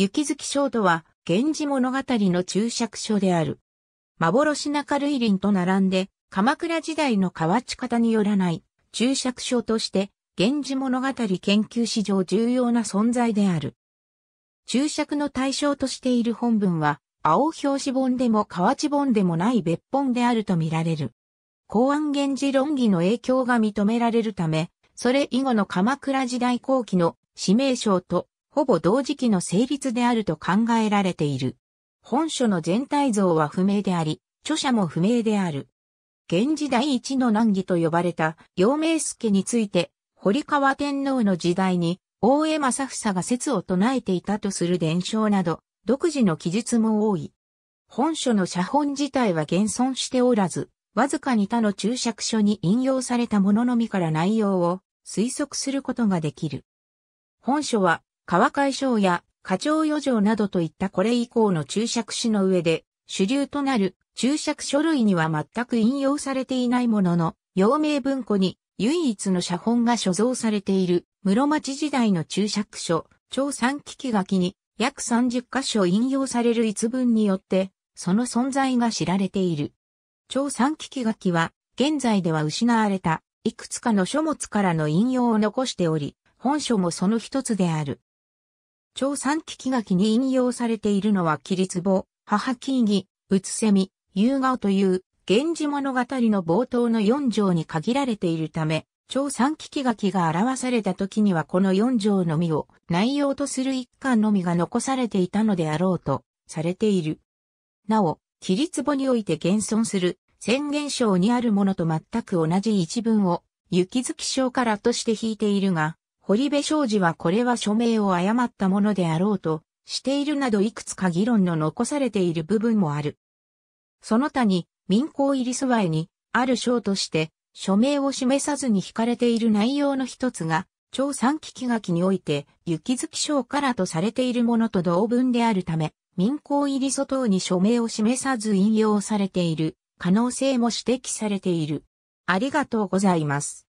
雪月章とは、源氏物語の注釈書である。幻中類林と並んで、鎌倉時代の河内方によらない注釈書として、源氏物語研究史上重要な存在である。注釈の対象としている本文は、青表紙本でも河内本でもない別本であると見られる。公安源氏論議の影響が認められるため、それ以後の鎌倉時代後期の指名書とほぼ同時期の成立であると考えられている。本書の全体像は不明であり、著者も不明である。現時代一の難儀と呼ばれた陽明助について、堀川天皇の時代に大江正房が説を唱えていたとする伝承など、独自の記述も多い。本書の写本自体は現存しておらず、わずかに他の注釈書に引用されたもののみから内容を推測することができる。本書は川海省や花鳥余剰などといったこれ以降の注釈詩の上で、主流となる注釈書類には全く引用されていないものの、陽明文庫に唯一の写本が所蔵されている室町時代の注釈書、超三危機書きに約30箇所引用される一文によって、その存在が知られている。超三危機書きは、現在では失われた、いくつかの書物からの引用を残しており、本書もその一つである。長三期木垣に引用されているのはツ壺、母木儀、うつせみ、夕顔という、源氏物語の冒頭の4条に限られているため、長三期木きが表された時にはこの4条のみを内容とする一巻のみが残されていたのであろうとされている。なお、ツ壺において現存する宣言章にあるものと全く同じ一文を雪月章からとして引いているが、堀部商事はこれは署名を誤ったものであろうとしているなどいくつか議論の残されている部分もある。その他に民放入り素ワにある章として署名を示さずに引かれている内容の一つが、超三期気書きにおいて、雪月章からとされているものと同文であるため、民法入り素等に署名を示さず引用されている可能性も指摘されている。ありがとうございます。